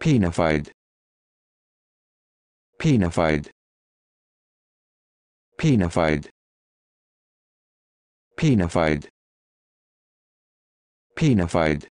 Penified. Penified. Penified. Penified. Penified.